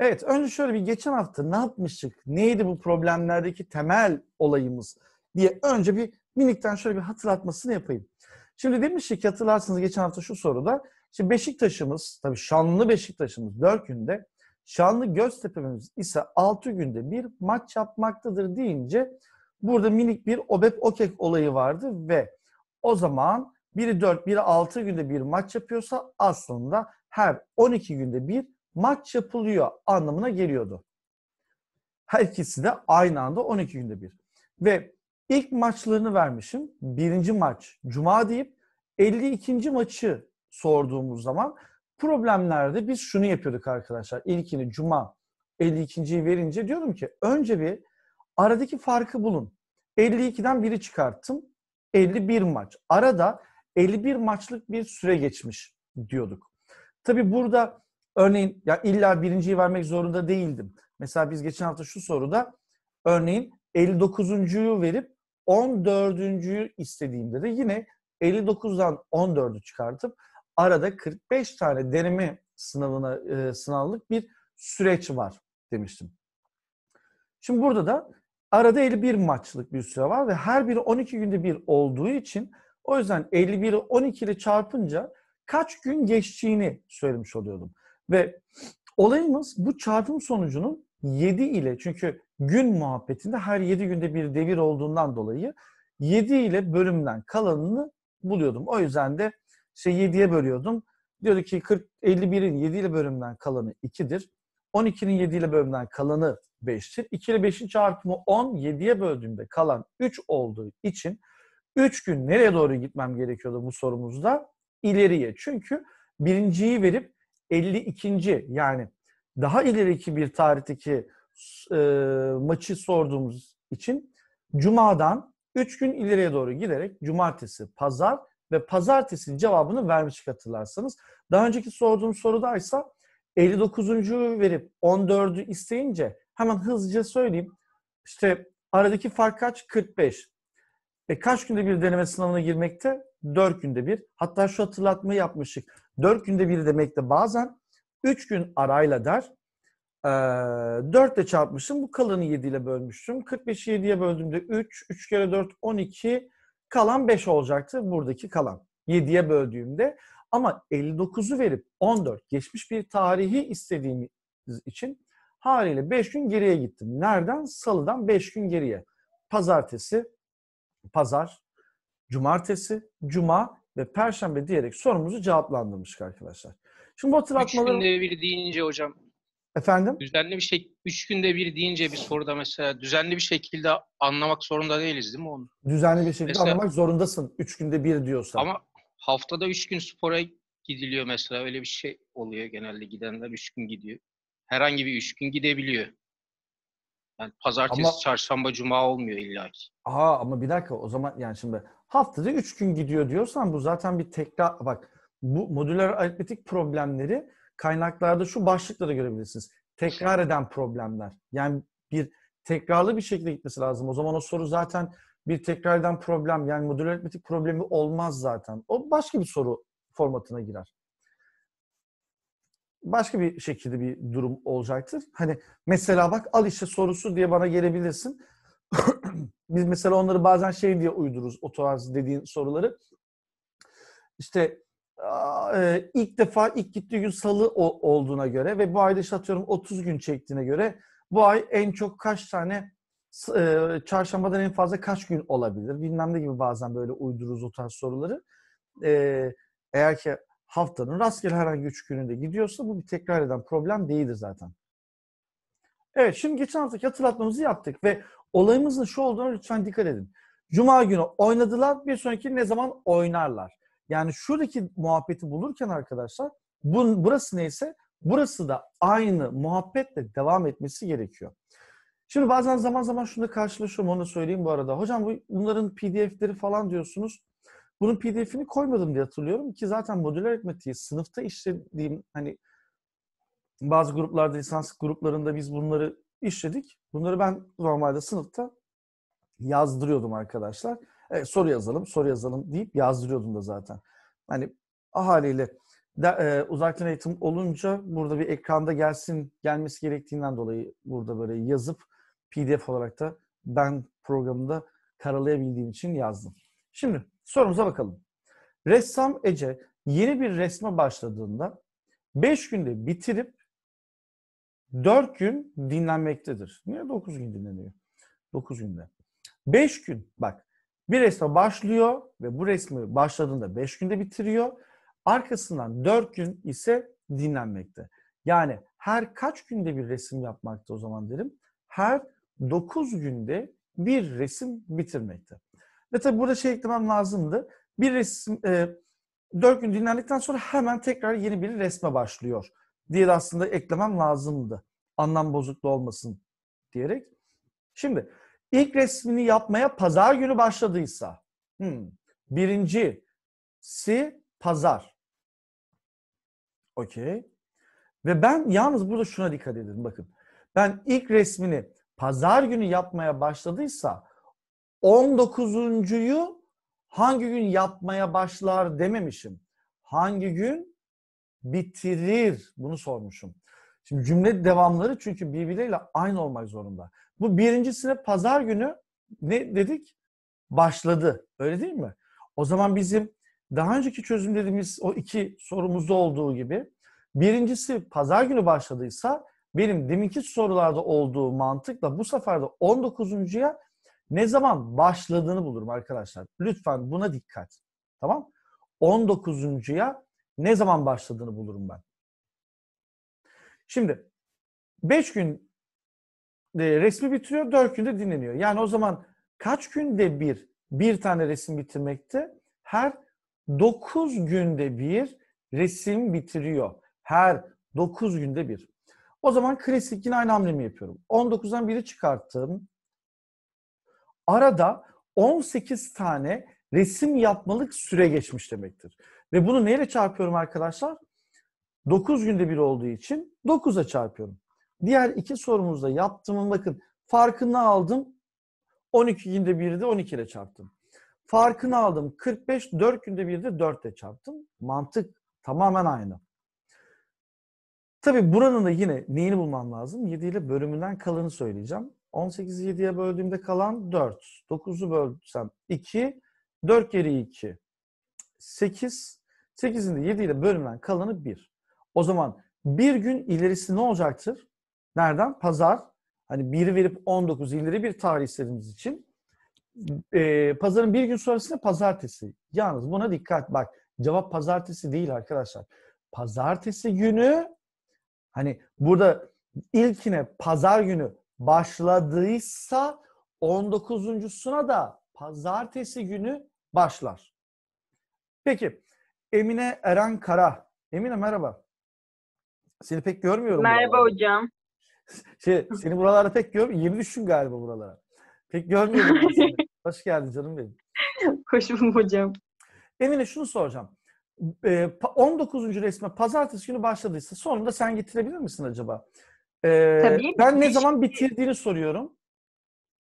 Evet, önce şöyle bir geçen hafta ne yapmıştık? Neydi bu problemlerdeki temel olayımız diye önce bir minikten şöyle bir hatırlatmasını yapayım. Şimdi demiştik hatırlarsınız geçen hafta şu soruda. Şimdi Beşiktaş'ımız, tabii şanlı Beşiktaş'ımız 4 günde, şanlı Göztepe'miz ise 6 günde bir maç yapmaktadır deyince burada minik bir obep okek olayı vardı ve o zaman biri 4, biri 6 günde bir maç yapıyorsa aslında her 12 günde bir maç yapılıyor anlamına geliyordu. Her ikisi de aynı anda 12 günde bir. Ve ilk maçlarını vermişim. Birinci maç Cuma deyip 52. maçı sorduğumuz zaman problemlerde biz şunu yapıyorduk arkadaşlar. İlkini Cuma 52.yi verince diyorum ki önce bir aradaki farkı bulun. 52'den biri çıkarttım. 51 maç. Arada 51 maçlık bir süre geçmiş diyorduk. Tabi burada Örneğin ya illa birinciyi vermek zorunda değildim. Mesela biz geçen hafta şu soruda örneğin 59.yu verip 14.yu istediğimde de yine 59'dan 14'ü çıkartıp arada 45 tane deneme sınavına e, sınavlık bir süreç var demiştim. Şimdi burada da arada 51 maçlık bir süre var ve her biri 12 günde bir olduğu için o yüzden 51'i 12 ile çarpınca kaç gün geçtiğini söylemiş oluyordum. Ve olayımız bu çarpım sonucunun 7 ile çünkü gün muhabbetinde her 7 günde bir devir olduğundan dolayı 7 ile bölümden kalanını buluyordum. O yüzden de şey 7'ye bölüyordum. Diyordu ki 40, 51'in 7 ile bölümden kalanı 2'dir. 12'nin 7 ile bölümden kalanı 5'tir. 2 ile 5'in çarpımı 10, 7'ye böldüğümde kalan 3 olduğu için 3 gün nereye doğru gitmem gerekiyordu bu sorumuzda? İleriye. Çünkü birinciyi verip 52. yani daha ileriki bir tarihteki e, maçı sorduğumuz için Cuma'dan 3 gün ileriye doğru giderek Cumartesi, Pazar ve Pazartesi cevabını vermiş hatırlarsanız. Daha önceki sorduğum sorudaysa 59. verip 14'ü isteyince hemen hızlıca söyleyeyim. İşte aradaki fark kaç? 45. E kaç günde bir deneme sınavına girmekte? 4 günde bir. Hatta şu hatırlatmayı yapmıştık. 4 günde bir demek de bazen üç gün arayla der. E, ee, 4 çarpmışım. Bu kalanı yediyle ile bölmüştüm. 45'i yediye böldüğümde üç, üç kere dört on iki. Kalan beş olacaktı. Buradaki kalan. Yediye böldüğümde. Ama 59'u verip 14 geçmiş bir tarihi istediğimiz için haliyle 5 gün geriye gittim. Nereden? Salıdan 5 gün geriye. Pazartesi, pazar, cumartesi, cuma, ve Perşembe diyerek sorumuzu cevaplandırmıştık arkadaşlar. Şimdi bu hatırlatmaları... Üç günde bir deyince hocam. Efendim? Düzenli bir şey, üç günde bir deyince bir soruda mesela düzenli bir şekilde anlamak zorunda değiliz değil mi onu? Düzenli bir şekilde mesela, anlamak zorundasın. Üç günde bir diyorsan. Ama haftada üç gün spora gidiliyor mesela. Öyle bir şey oluyor genelde gidenler üç gün gidiyor. Herhangi bir üç gün gidebiliyor. Yani pazartesi, ama, çarşamba, cuma olmuyor illa ki. Aha ama bir dakika o zaman yani şimdi Haftada 3 gün gidiyor diyorsan bu zaten bir tekrar bak bu modüler aritmetik problemleri kaynaklarda şu başlıkla da görebilirsiniz. Tekrar eden problemler. Yani bir tekrarlı bir şekilde gitmesi lazım. O zaman o soru zaten bir tekrar eden problem yani modüler aritmetik problemi olmaz zaten. O başka bir soru formatına girer. Başka bir şekilde bir durum olacaktır. Hani mesela bak al işte sorusu diye bana gelebilirsin. Biz mesela onları bazen şey diye uydururuz o tarz dediğin soruları. İşte e, ilk defa ilk gittiği gün salı o, olduğuna göre ve bu ayda işte atıyorum 30 gün çektiğine göre bu ay en çok kaç tane e, çarşambadan en fazla kaç gün olabilir? Bilmem ne gibi bazen böyle uydururuz o tarz soruları. E, eğer ki haftanın rastgele herhangi üç gününde gidiyorsa bu bir tekrar eden problem değildir zaten. Evet şimdi geçen haftaki hatırlatmamızı yaptık ve Olayımızın şu olduğunu lütfen dikkat edin. Cuma günü oynadılar, bir sonraki ne zaman oynarlar. Yani şuradaki muhabbeti bulurken arkadaşlar, bun, burası neyse burası da aynı muhabbetle devam etmesi gerekiyor. Şimdi bazen zaman zaman şunu karşılaşıyorum, onu söyleyeyim bu arada. Hocam bu, bunların pdf'leri falan diyorsunuz. Bunun pdf'ini koymadım diye hatırlıyorum ki zaten modüler aritmetiği sınıfta işlediğim hani bazı gruplarda lisans gruplarında biz bunları işledik. Bunları ben normalde sınıfta yazdırıyordum arkadaşlar. Evet, soru yazalım, soru yazalım deyip yazdırıyordum da zaten. Hani ahaliyle de, e, uzaktan eğitim olunca burada bir ekranda gelsin gelmesi gerektiğinden dolayı burada böyle yazıp PDF olarak da ben programında karalayabildiğim için yazdım. Şimdi sorumuza bakalım. Ressam Ece yeni bir resme başladığında 5 günde bitirip 4 gün dinlenmektedir. Niye 9 gün dinleniyor? 9 günde. 5 gün bak bir resme başlıyor ve bu resmi başladığında 5 günde bitiriyor. Arkasından 4 gün ise dinlenmekte. Yani her kaç günde bir resim yapmakta o zaman derim? Her 9 günde bir resim bitirmekte. Ve tabi burada şey eklemem lazımdı. Bir resim e, 4 gün dinlendikten sonra hemen tekrar yeni bir resme başlıyor diye de aslında eklemem lazımdı. Anlam bozukluğu olmasın diyerek. Şimdi ilk resmini yapmaya pazar günü başladıysa hmm, si pazar. Okey. Ve ben yalnız burada şuna dikkat edin bakın. Ben ilk resmini pazar günü yapmaya başladıysa 19.yu hangi gün yapmaya başlar dememişim. Hangi gün bitirir? Bunu sormuşum. Şimdi cümle devamları çünkü birbirleriyle aynı olmak zorunda. Bu birincisine pazar günü ne dedik? Başladı. Öyle değil mi? O zaman bizim daha önceki çözümlerimiz o iki sorumuzda olduğu gibi birincisi pazar günü başladıysa benim deminki sorularda olduğu mantıkla bu sefer de 19.ya ne zaman başladığını bulurum arkadaşlar. Lütfen buna dikkat. Tamam? 19.ya ne zaman başladığını bulurum ben. Şimdi 5 gün e, resmi bitiriyor, 4 günde dinleniyor. Yani o zaman kaç günde bir bir tane resim bitirmekte? Her 9 günde bir resim bitiriyor. Her 9 günde bir. O zaman klasik yine aynı hamlemi yapıyorum. 19'dan biri çıkarttım. Arada 18 tane resim yapmalık süre geçmiş demektir. Ve bunu neyle çarpıyorum arkadaşlar? 9 günde bir olduğu için 9'a çarpıyorum. Diğer iki sorumuzda yaptığımın bakın farkını aldım. 12 günde biri de 12 ile çarptım. Farkını aldım. 45, 4 günde biri de 4 ile çarptım. Mantık tamamen aynı. Tabi buranın da yine neyini bulmam lazım? 7 ile bölümünden kalanı söyleyeceğim. 18'i 7'ye böldüğümde kalan 4. 9'u bölsem 2. 4 geri 2. 8. 8'inde 7 ile bölünen kalanı 1. O zaman bir gün ilerisi ne olacaktır? Nereden? Pazar. Hani 1 verip 19 ileri bir tarih istediğimiz için. E, pazarın bir gün sonrasında pazartesi. Yalnız buna dikkat bak. Cevap pazartesi değil arkadaşlar. Pazartesi günü hani burada ilkine pazar günü başladıysa 19.suna da pazartesi günü başlar. Peki Emine Eren Kara. Emine merhaba. Seni pek görmüyorum. Merhaba buralarda. hocam. Şey, seni buralarda pek görmüyorum. Yeni düştün galiba buralara. Pek görmüyorum. Hoş geldin canım benim. Hoş buldum hocam. Emine şunu soracağım. 19. Ee, resme pazartesi günü başladıysa sonunda sen getirebilir misin acaba? Ee, tabii. Ben ne zaman bitirdiğini soruyorum.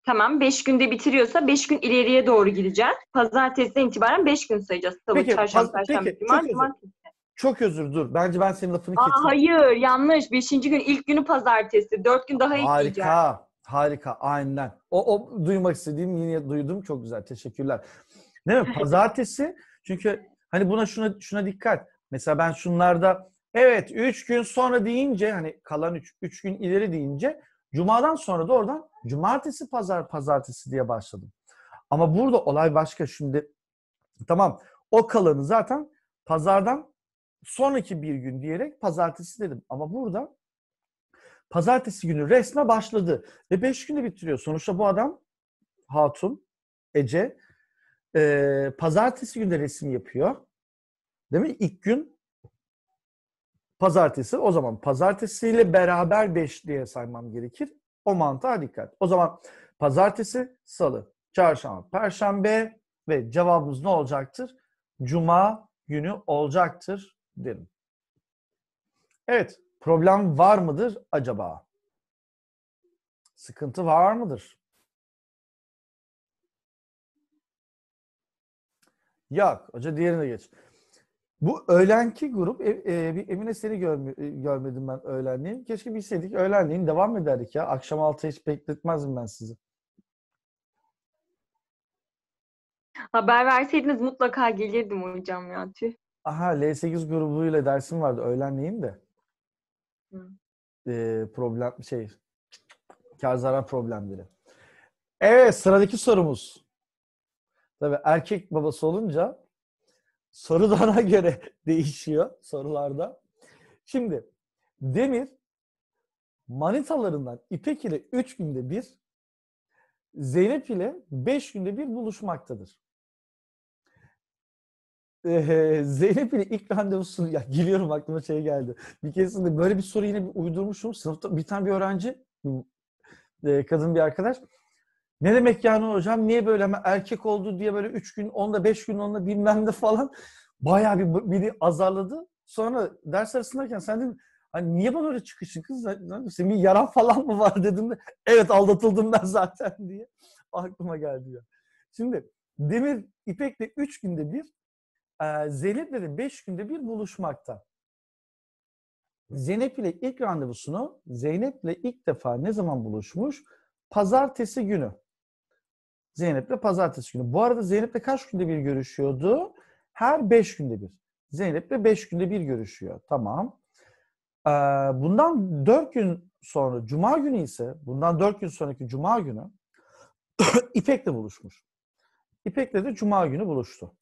Tamam 5 günde bitiriyorsa 5 gün ileriye doğru gideceğiz. Pazartesi itibaren 5 gün sayacağız. Salı, peki, çarşamba, perşembe, cuma, Çok özür dur. Bence ben senin lafını kestim. Hayır yanlış. Beşinci gün ilk günü pazartesi. Dört gün daha ekleyeceğim. Harika. Harika. Aynen. O, o duymak istediğim yine duydum. Çok güzel. Teşekkürler. Değil mi? Pazartesi. Çünkü hani buna şuna şuna dikkat. Mesela ben şunlarda evet üç gün sonra deyince hani kalan üç, üç gün ileri deyince Cuma'dan sonra da oradan cumartesi, pazar, pazartesi diye başladım. Ama burada olay başka. Şimdi tamam o kalanı zaten pazardan sonraki bir gün diyerek pazartesi dedim. Ama burada pazartesi günü resme başladı. Ve beş günde bitiriyor. Sonuçta bu adam Hatun, Ece e, pazartesi günde resim yapıyor. Değil mi? İlk gün Pazartesi o zaman pazartesiyle beraber 5 diye saymam gerekir. O mantığa dikkat. O zaman pazartesi, salı, çarşamba, perşembe ve cevabımız ne olacaktır? Cuma günü olacaktır derim. Evet, problem var mıdır acaba? Sıkıntı var mıdır? Yok. Hoca diğerine geç. Bu öğlenki grup, e, e, bir Emine seni görme, görmedim ben öğlenliğin. Keşke bilseydik öğlenliğin devam ederdik ya. Akşam altı hiç bekletmezdim ben sizi. Haber verseydiniz mutlaka gelirdim hocam ya tüh. Aha L8 grubuyla dersim vardı öğlenleyin de. Ee, problem şey kar zarar problemleri. Evet sıradaki sorumuz. Tabii erkek babası olunca Soru da göre değişiyor sorularda. Şimdi demir manitalarından İpek ile 3 günde bir, Zeynep ile 5 günde bir buluşmaktadır. Ee, Zeynep ile ilk randevusunu, ya geliyorum aklıma şey geldi. Bir keresinde böyle bir soru yine bir uydurmuşum. Sınıfta bir tane bir öğrenci, e, kadın bir arkadaş ne demek yani hocam? Niye böyle hemen erkek oldu diye böyle 3 gün onda 5 gün onda bilmem de falan bayağı bir biri azarladı. Sonra ders arasındayken sen dedim hani niye bana öyle çıkıyorsun kız? Senin bir yaran falan mı var dedim de evet aldatıldım ben zaten diye aklıma geldi ya. Şimdi Demir İpek'le 3 günde bir e, Zeynep'le de 5 günde bir buluşmakta. Zeynep ile ilk randevusunu Zeynep ile ilk defa ne zaman buluşmuş? Pazartesi günü. Zeynep'le pazartesi günü. Bu arada Zeynep'le kaç günde bir görüşüyordu? Her beş günde bir. Zeynep'le beş günde bir görüşüyor. Tamam. Ee, bundan dört gün sonra, cuma günü ise, bundan dört gün sonraki cuma günü İpek'le buluşmuş. İpek'le de cuma günü buluştu.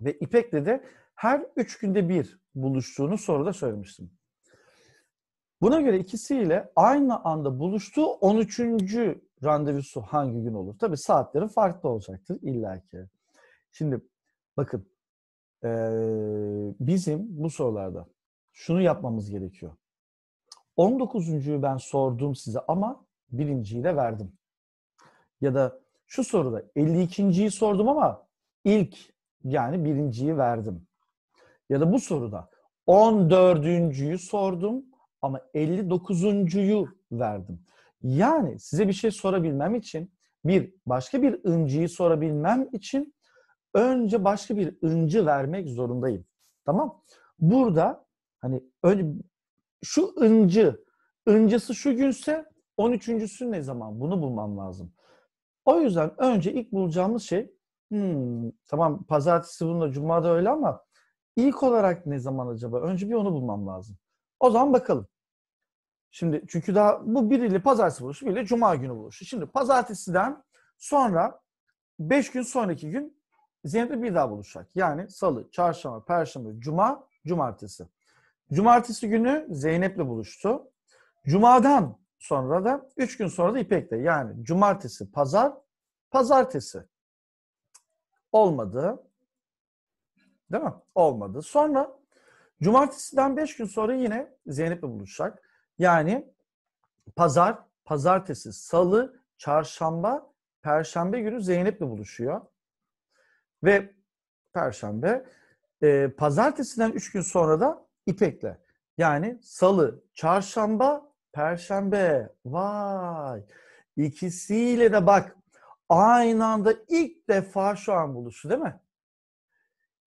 Ve İpek'le de her üç günde bir buluştuğunu soruda söylemiştim. Buna göre ikisiyle aynı anda buluştuğu 13 randevusu hangi gün olur? Tabii saatleri farklı olacaktır illaki. Şimdi bakın e, bizim bu sorularda şunu yapmamız gerekiyor. 19. ben sordum size ama birinciyi de verdim. Ya da şu soruda 52.yi sordum ama ilk yani birinciyi verdim. Ya da bu soruda 14.yü sordum ama 59.yu verdim. Yani size bir şey sorabilmem için bir başka bir ıncıyı sorabilmem için önce başka bir ıncı vermek zorundayım. Tamam? Burada hani önce şu ıncı ıncısı şu günse 13.sü ne zaman? Bunu bulmam lazım. O yüzden önce ilk bulacağımız şey hmm, tamam pazartesi bunda cumada öyle ama ilk olarak ne zaman acaba? Önce bir onu bulmam lazım. O zaman bakalım. Şimdi çünkü daha bu bir biriyle pazartesi buluşu, biriyle cuma günü buluşu. Şimdi pazartesiden sonra 5 gün sonraki gün Zeynep'le bir daha buluşacak. Yani salı, çarşamba, perşembe, cuma, cumartesi. Cumartesi günü Zeynep'le buluştu. Cuma'dan sonra da 3 gün sonra da İpek'le. Yani cumartesi, pazar, pazartesi. Olmadı. Değil mi? Olmadı. Sonra cumartesiden 5 gün sonra yine Zeynep'le buluşacak. Yani pazar, pazartesi, salı, çarşamba, perşembe günü Zeynep'le buluşuyor. Ve perşembe, e, pazartesinden 3 gün sonra da İpek'le. Yani salı, çarşamba, perşembe. Vay! İkisiyle de bak aynı anda ilk defa şu an buluştu değil mi?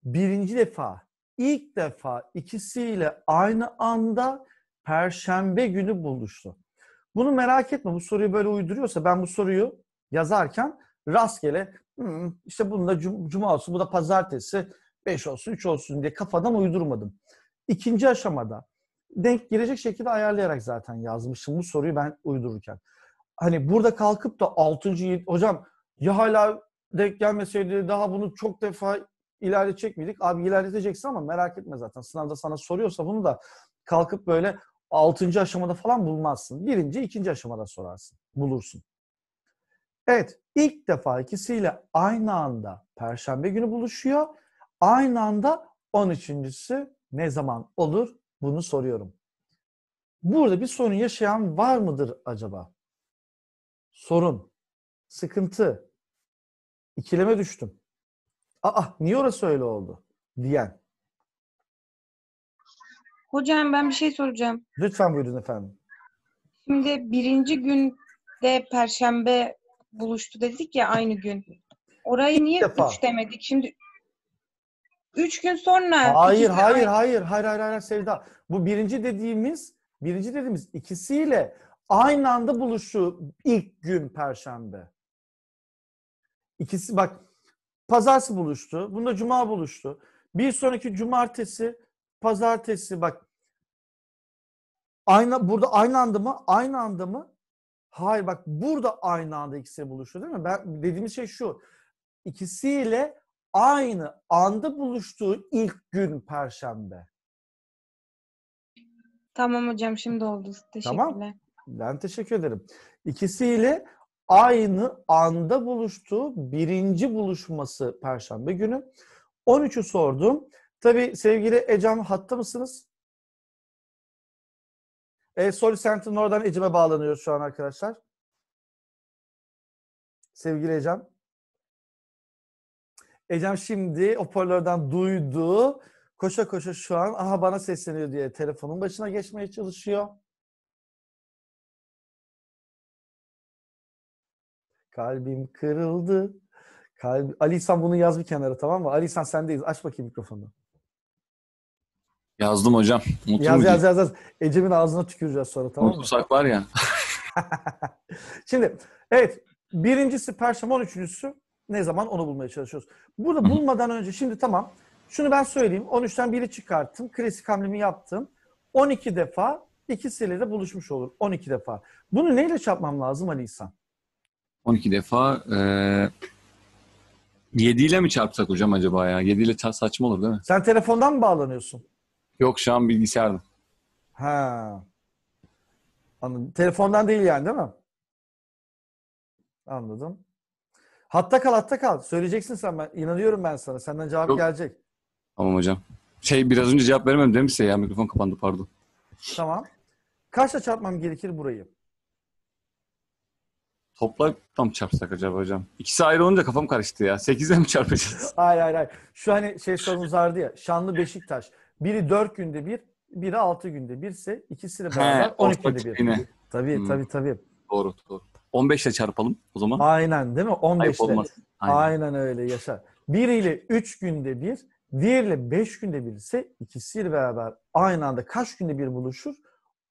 Birinci defa, ilk defa ikisiyle aynı anda Perşembe günü buluştu. Bunu merak etme. Bu soruyu böyle uyduruyorsa ben bu soruyu yazarken rastgele hmm, işte bunun da cuma olsun, bu da pazartesi, 5 olsun, 3 olsun diye kafadan uydurmadım. İkinci aşamada denk gelecek şekilde ayarlayarak zaten yazmışım bu soruyu ben uydururken. Hani burada kalkıp da 6. hocam ya hala denk gelmeseydi daha bunu çok defa ileride çekmedik. Abi ilerleteceksin ama merak etme zaten. Sınavda sana soruyorsa bunu da kalkıp böyle altıncı aşamada falan bulmazsın. Birinci, ikinci aşamada sorarsın. Bulursun. Evet, ilk defa ikisiyle aynı anda Perşembe günü buluşuyor. Aynı anda 13.sü ne zaman olur bunu soruyorum. Burada bir sorun yaşayan var mıdır acaba? Sorun, sıkıntı, ikileme düştüm. Aa niye orası öyle oldu diyen. Hocam ben bir şey soracağım. Lütfen buyurun efendim. Şimdi birinci günde perşembe buluştu dedik ya aynı gün. Orayı niye defa. üç demedik? Şimdi üç gün sonra... Hayır, ikisi... hayır, hayır, hayır, hayır, hayır Sevda. Bu birinci dediğimiz, birinci dediğimiz ikisiyle aynı anda buluşu ilk gün perşembe. İkisi bak pazartesi buluştu. Bunda cuma buluştu. Bir sonraki cumartesi pazartesi bak aynı burada aynı anda mı? Aynı anda mı? Hayır bak burada aynı anda ikisi buluştu değil mi? Ben dediğimiz şey şu. İkisiyle aynı anda buluştuğu ilk gün perşembe. Tamam hocam şimdi oldu. Teşekkürler. Tamam. Ben teşekkür ederim. İkisiyle aynı anda buluştuğu birinci buluşması perşembe günü. 13'ü sordum. Tabii sevgili Ecem hatta mısınız? E, Sol Sentin'in oradan Ecem'e bağlanıyoruz şu an arkadaşlar. Sevgili Ecem. Ecem şimdi hoparlörden duydu. Koşa koşa şu an aha bana sesleniyor diye telefonun başına geçmeye çalışıyor. Kalbim kırıldı. Kalbi... Ali sen bunu yaz bir kenara tamam mı? Ali sen sendeyiz. Aç bakayım mikrofonu. Yazdım hocam. Unuttum yaz yaz yaz yaz. Ecem'in ağzına tüküreceğiz sonra tamam mı? Unutursak var ya. Şimdi evet birincisi Perşemon üçüncüsü ne zaman onu bulmaya çalışıyoruz. Burada bulmadan önce şimdi tamam şunu ben söyleyeyim. 13'ten biri çıkarttım. Klasik hamlemi yaptım. 12 defa ikisiyle de buluşmuş olur. 12 defa. Bunu neyle çarpmam lazım Ali İhsan? 12 defa e, 7 ile mi çarpsak hocam acaba ya? 7 ile saçma olur değil mi? Sen telefondan mı bağlanıyorsun? Yok şu an bilgisayardım. Ha. Anladım. Telefondan değil yani değil mi? Anladım. Hatta kal hatta kal. Söyleyeceksin sen ben. İnanıyorum ben sana. Senden cevap Yok. gelecek. Tamam hocam. Şey biraz önce cevap veremem değil mi size ya? Mikrofon kapandı pardon. Tamam. Kaçla çarpmam gerekir burayı? Toplayıp tam çarpsak acaba hocam? İkisi ayrı olunca kafam karıştı ya. Sekize mi çarpacağız? Hayır hayır hayır. Şu hani şey sorumuz vardı ya. Şanlı Beşiktaş. Biri 4 günde bir, biri 6 günde birse ikisini beraber 12 günde bir. Yine. Tabii hmm. tabii tabii. Doğru doğru. 15 ile çarpalım o zaman. Aynen değil mi? 15 ile. Aynen. Aynen öyle yaşar. Biriyle 3 günde bir, diğeriyle 5 günde bir ise ikisiyle beraber aynı anda kaç günde bir buluşur?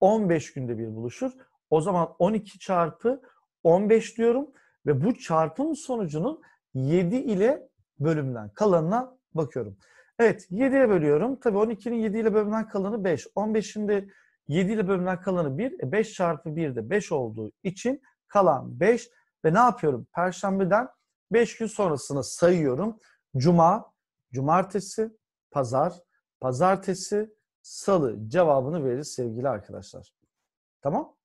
15 günde bir buluşur. O zaman 12 çarpı 15 diyorum ve bu çarpım sonucunun 7 ile bölümden kalanına bakıyorum. Evet 7'ye bölüyorum. Tabi 12'nin 7 ile bölümden kalanı 5. 15'in de 7 ile bölümden kalanı 1. E 5 çarpı 1 de 5 olduğu için kalan 5. Ve ne yapıyorum? Perşembeden 5 gün sonrasını sayıyorum. Cuma, cumartesi, pazar, pazartesi, salı cevabını verir sevgili arkadaşlar. Tamam?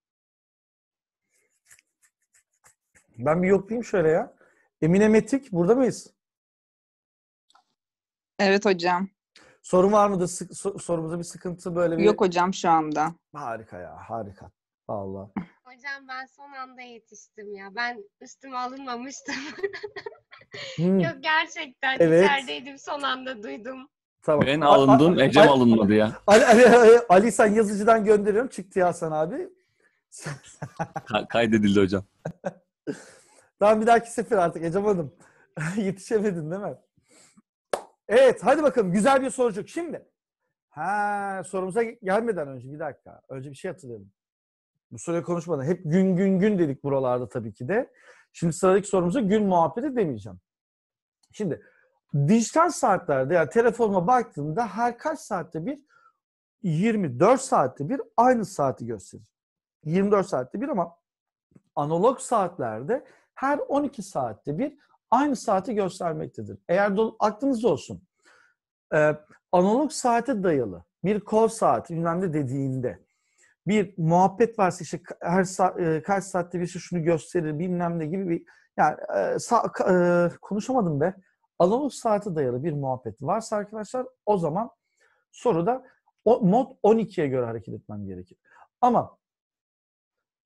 Ben bir yoklayayım şöyle ya. Emine Metik burada mıyız? Evet hocam. Sorun var mıdır? Sık, sor, sorumuza bir sıkıntı böyle bir... Yok hocam şu anda. Harika ya harika. Vallahi. Hocam ben son anda yetiştim ya. Ben üstüme alınmamıştım. hmm. Yok gerçekten evet. içerideydim son anda duydum. Tamam. Ben alındım, Ecem alınmadı ya. Ali, Ali, Ali, Ali sen yazıcıdan gönderiyorum. Çıktı ya Hasan abi. Ka- kaydedildi hocam. tamam bir dahaki sefer artık Ecem Hanım. Yetişemedin değil mi? Evet hadi bakalım güzel bir sorucuk. Şimdi ha sorumuza gelmeden önce bir dakika. Önce bir şey hatırlayalım. Bu soruyu konuşmadan hep gün gün gün dedik buralarda tabii ki de. Şimdi sıradaki sorumuza gün muhabbeti demeyeceğim. Şimdi dijital saatlerde yani telefonuma baktığımda her kaç saatte bir 24 saatte bir aynı saati gösterir. 24 saatte bir ama analog saatlerde her 12 saatte bir aynı saati göstermektedir. Eğer do- aklınızda olsun. Ee, analog saate dayalı bir kol saati bilmem dediğinde bir muhabbet varsa işte her saat, e, kaç saatte birisi şunu gösterir bilmem ne gibi bir yani e, sa- e, konuşamadım be. Analog saate dayalı bir muhabbet varsa arkadaşlar o zaman soruda o, mod 12'ye göre hareket etmem gerekir. Ama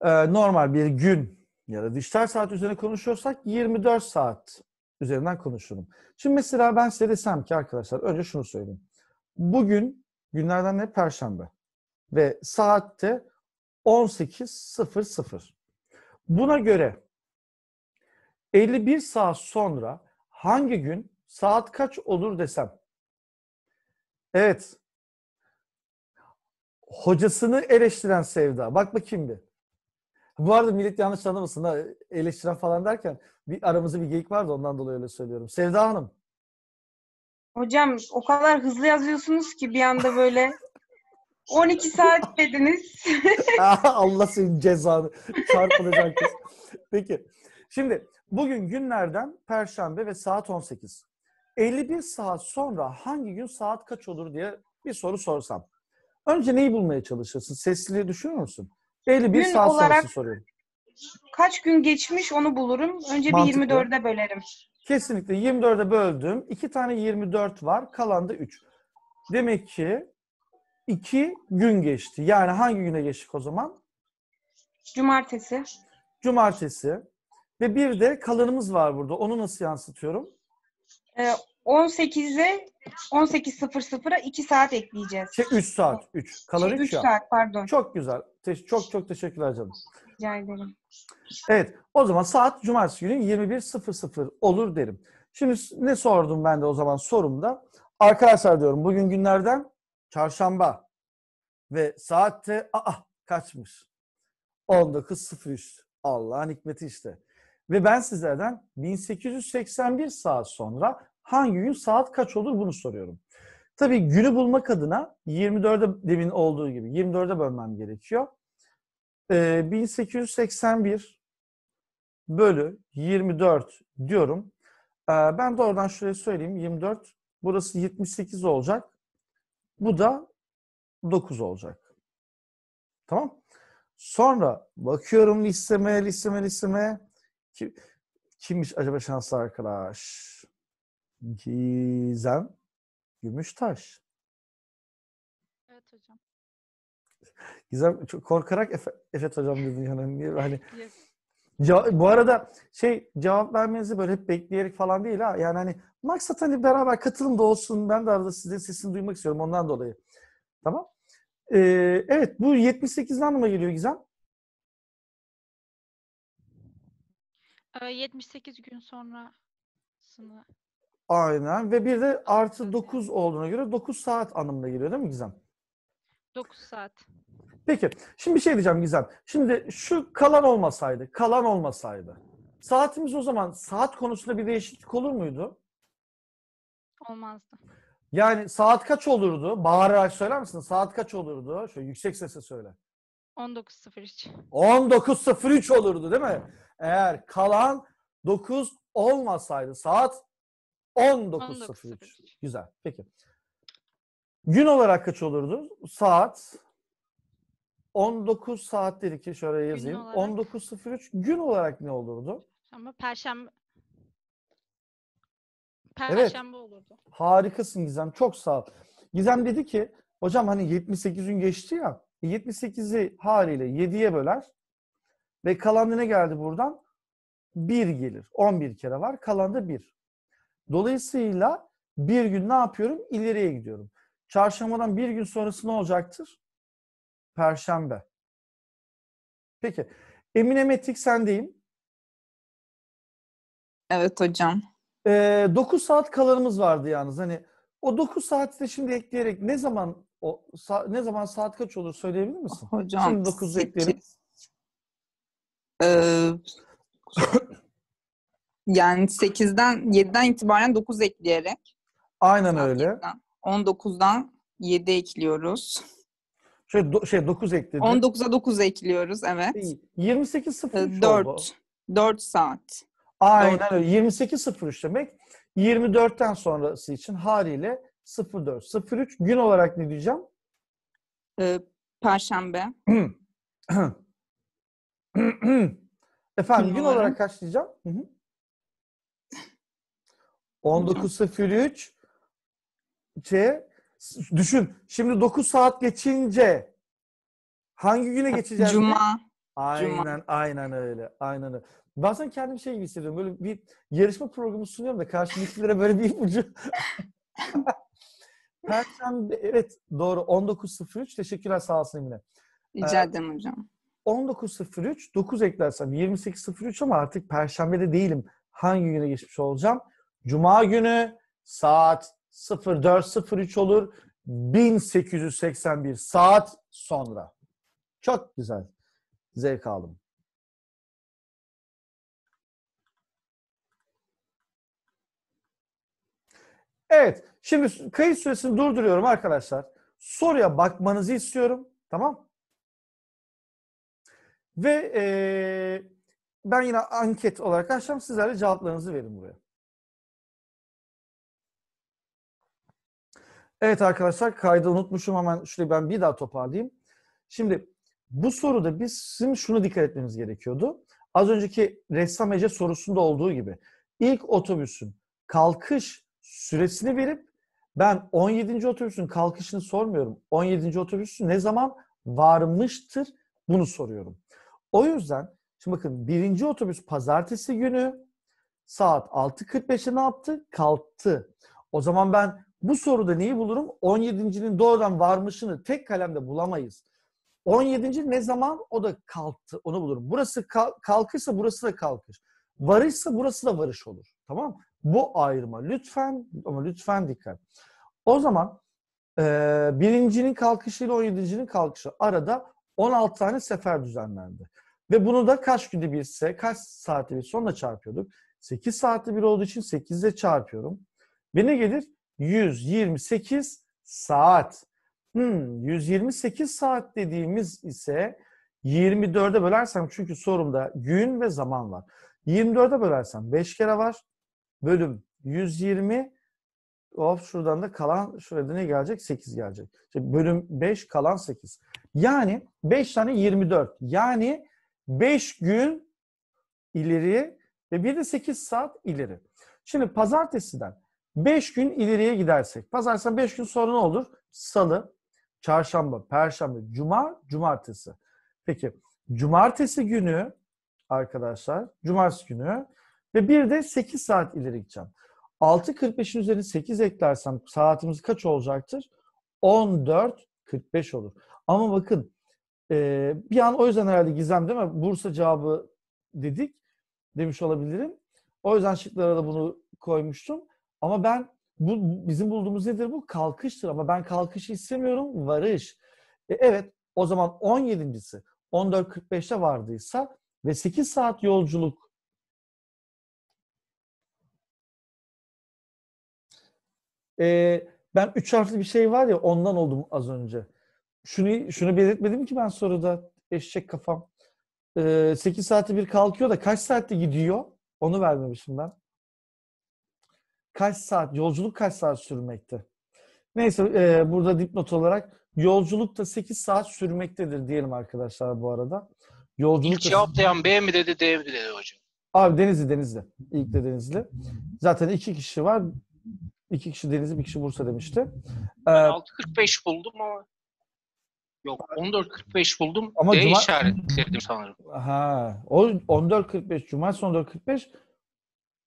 e, normal bir gün ya da dijital saat üzerine konuşuyorsak 24 saat üzerinden konuşalım. Şimdi mesela ben size desem ki arkadaşlar önce şunu söyleyeyim. Bugün günlerden ne? Perşembe. Ve saatte 18.00. Buna göre 51 saat sonra hangi gün saat kaç olur desem. Evet. Hocasını eleştiren Sevda. Bak bakayım bir. Bu arada millet yanlış anlamasın da eleştiren falan derken bir aramızda bir geyik vardı ondan dolayı öyle söylüyorum. Sevda Hanım. Hocam o kadar hızlı yazıyorsunuz ki bir anda böyle 12 saat dediniz. Ah, Allah senin cezanı çarpılacak. Peki. Şimdi bugün günlerden Perşembe ve saat 18. 51 saat sonra hangi gün saat kaç olur diye bir soru sorsam. Önce neyi bulmaya çalışırsın? Sesliliği düşünüyor musun? 51 gün saat olarak soruyorum. Kaç gün geçmiş onu bulurum. Önce Mantıklı. bir 24'e bölerim. Kesinlikle 24'e böldüm. 2 tane 24 var. Kalan da 3. Demek ki 2 gün geçti. Yani hangi güne geçtik o zaman? Cumartesi. Cumartesi. Ve bir de kalanımız var burada. Onu nasıl yansıtıyorum? Ee, 18'e 18.00'a 2 saat ekleyeceğiz. Şey 3 saat. 3. Kalan şey, 3 saat. pardon. Çok güzel çok çok teşekkürler canım. Rica ederim. Evet o zaman saat cumartesi günü 21.00 olur derim. Şimdi ne sordum ben de o zaman sorumda? Arkadaşlar diyorum bugün günlerden çarşamba ve saatte aa kaçmış. 19.03. Allah'ın hikmeti işte. Ve ben sizlerden 1881 saat sonra hangi gün saat kaç olur bunu soruyorum. Tabii günü bulmak adına 24'e demin olduğu gibi 24'e bölmem gerekiyor. Ee, 1881 bölü 24 diyorum. Ee, ben doğrudan şöyle söyleyeyim. 24 burası 78 olacak. Bu da 9 olacak. Tamam. Sonra bakıyorum listeme, listeme, listeme. Kim, kimmiş acaba şanslı arkadaş? Gizem. Gümüştaş. Evet hocam. Gizem çok korkarak Efe, Efet hocam dedin yani. Hani, yes. Hani ya, bu arada şey cevap vermenizi böyle hep bekleyerek falan değil ha. Yani hani maksat hani beraber katılım da olsun. Ben de arada sizin sesini duymak istiyorum ondan dolayı. Tamam. Ee, evet bu 78 anlama geliyor Gizem. 78 ee, gün sonrasını Aynen ve bir de artı 9 olduğuna göre 9 saat anlamına geliyor değil mi Gizem? 9 saat. Peki şimdi bir şey diyeceğim Gizem. Şimdi şu kalan olmasaydı, kalan olmasaydı saatimiz o zaman saat konusunda bir değişiklik olur muydu? Olmazdı. Yani saat kaç olurdu? Bağırarak söyler misin? Saat kaç olurdu? Şöyle yüksek sesle söyle. 19.03. 19.03 olurdu değil mi? Eğer kalan 9 olmasaydı saat 19.03. 19.03. Güzel. Peki. Gün olarak kaç olurdu? Saat 19 saat dedi ki şöyle yazayım. olarak- 19.03 gün olarak ne olurdu? Ama perşembe Perşembe olurdu. Harikasın Gizem. Çok sağ ol. Gizem dedi ki hocam hani 78 gün geçti ya. 78'i e haliyle 7'ye böler. Ve kalan da ne geldi buradan? 1 gelir. 11 kere var. Kalan da 1. Dolayısıyla bir gün ne yapıyorum? İleriye gidiyorum. Çarşambadan bir gün sonrası ne olacaktır? Perşembe. Peki. Emine Metik sendeyim. Evet hocam. Ee, 9 saat kalanımız vardı yalnız. Hani o 9 saati de şimdi ekleyerek ne zaman o ne zaman saat kaç olur söyleyebilir misin? Hocam. Şimdi 9'u ekleyelim. Ee, yani 8'den 7'den itibaren 9 ekleyerek. Aynen öyle. 7'den, 19'dan 7 ekliyoruz. Şöyle do, şey 9 ekledik. 19'a 9 ekliyoruz evet. 28.03 4, ee, oldu. 4 saat. Aynen 4. öyle. 28.03 demek 24'ten sonrası için haliyle 04. 03 gün olarak ne diyeceğim? Ee, Perşembe. Efendim gün, gün olarak kaç diyeceğim? Hı hı. 19.03 C şey, düşün. Şimdi 9 saat geçince hangi güne geçeceğiz? Cuma. Aynen, Cuma. aynen öyle. Aynen öyle. Bazen kendimi şey gibi hissediyorum. Böyle bir yarışma programı sunuyorum da karşımdakilere böyle bir ipucu. Perşembe, evet doğru. 19.03. Teşekkürler sağ olsun Emine. Rica ee, ederim ee, hocam. 19.03, 9 eklersem 28.03 ama artık Perşembe'de değilim. Hangi güne geçmiş olacağım? Cuma günü saat 04.03 olur. 1881 saat sonra. Çok güzel. Zevk aldım. Evet. Şimdi kayıt süresini durduruyorum arkadaşlar. Soruya bakmanızı istiyorum. Tamam. Ve ee, ben yine anket olarak açacağım. Sizler cevaplarınızı verin buraya. Evet arkadaşlar kaydı unutmuşum hemen şurayı ben bir daha toparlayayım. Şimdi bu soruda bizim şunu dikkat etmemiz gerekiyordu. Az önceki ressam Ece sorusunda olduğu gibi ilk otobüsün kalkış süresini verip ben 17. otobüsün kalkışını sormuyorum. 17. otobüs ne zaman varmıştır bunu soruyorum. O yüzden şimdi bakın birinci otobüs pazartesi günü saat 6.45'e ne yaptı? Kalktı. O zaman ben bu soruda neyi bulurum? 17.nin doğrudan varmışını tek kalemde bulamayız. 17. ne zaman? O da kalktı. Onu bulurum. Burası kalkırsa burası da kalkır. Varışsa burası da varış olur. Tamam Bu ayrıma. Lütfen ama lütfen dikkat. O zaman e, birincinin kalkışıyla ile 17.'nin kalkışı arada 16 tane sefer düzenlendi. Ve bunu da kaç günde birse, kaç saatte bir sonla çarpıyorduk. 8 saatte bir olduğu için 8 ile çarpıyorum. Ve ne gelir? 128 saat. Hmm, 128 saat dediğimiz ise 24'e bölersem çünkü sorumda gün ve zaman var. 24'e bölersem 5 kere var. Bölüm 120. Of şuradan da kalan şurada ne gelecek? 8 gelecek. İşte bölüm 5 kalan 8. Yani 5 tane 24. Yani 5 gün ileri ve bir de 8 saat ileri. Şimdi pazartesiden 5 gün ileriye gidersek. Pazartesi 5 gün sonra ne olur? Salı, çarşamba, perşembe, cuma, cumartesi. Peki cumartesi günü arkadaşlar, cumartesi günü ve bir de 8 saat ileri gideceğim. 6.45'in üzerine 8 eklersem saatimiz kaç olacaktır? 14.45 olur. Ama bakın e, bir an o yüzden herhalde gizem değil mi? Bursa cevabı dedik. Demiş olabilirim. O yüzden şıklara da bunu koymuştum. Ama ben bu bizim bulduğumuz nedir bu? Kalkıştır ama ben kalkışı istemiyorum. Varış. E, evet o zaman 17.si 14.45'te vardıysa ve 8 saat yolculuk e, ben üç harfli bir şey var ya ondan oldum az önce. Şunu şunu belirtmedim ki ben soruda eşek kafam. E, 8 saati bir kalkıyor da kaç saatte gidiyor? Onu vermemişim ben kaç saat, yolculuk kaç saat sürmekte? Neyse e, burada dipnot olarak yolculuk da 8 saat sürmektedir diyelim arkadaşlar bu arada. Yolculuk İlk da... cevaplayan B mi dedi, D mi dedi hocam? Abi Denizli, Denizli. İlk de Denizli. Zaten iki kişi var. İki kişi Denizli, bir kişi Bursa demişti. Ee, 6.45 buldum ama Yok 14.45 buldum. Ama D cuma... işaretledim sanırım. Ha, o 14.45 Cumartesi 14.45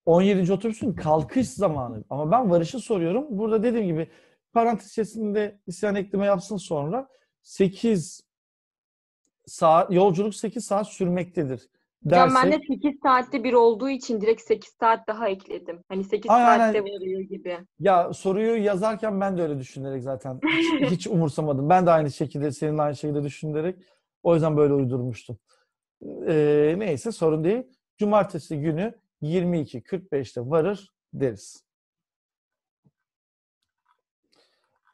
17. otobüsün kalkış zamanı. Ama ben varışı soruyorum. Burada dediğim gibi parantez içerisinde isyan ekleme yapsın sonra 8 saat yolculuk 8 saat sürmektedir. Dersek, Hocam ben de 8 saatte bir olduğu için direkt 8 saat daha ekledim. Hani 8 aynen, saatte varıyor gibi. Ya soruyu yazarken ben de öyle düşünerek zaten hiç, hiç umursamadım. Ben de aynı şekilde senin aynı şekilde düşünerek o yüzden böyle uydurmuştum. Ee, neyse sorun değil. Cumartesi günü 22.45'te varır deriz.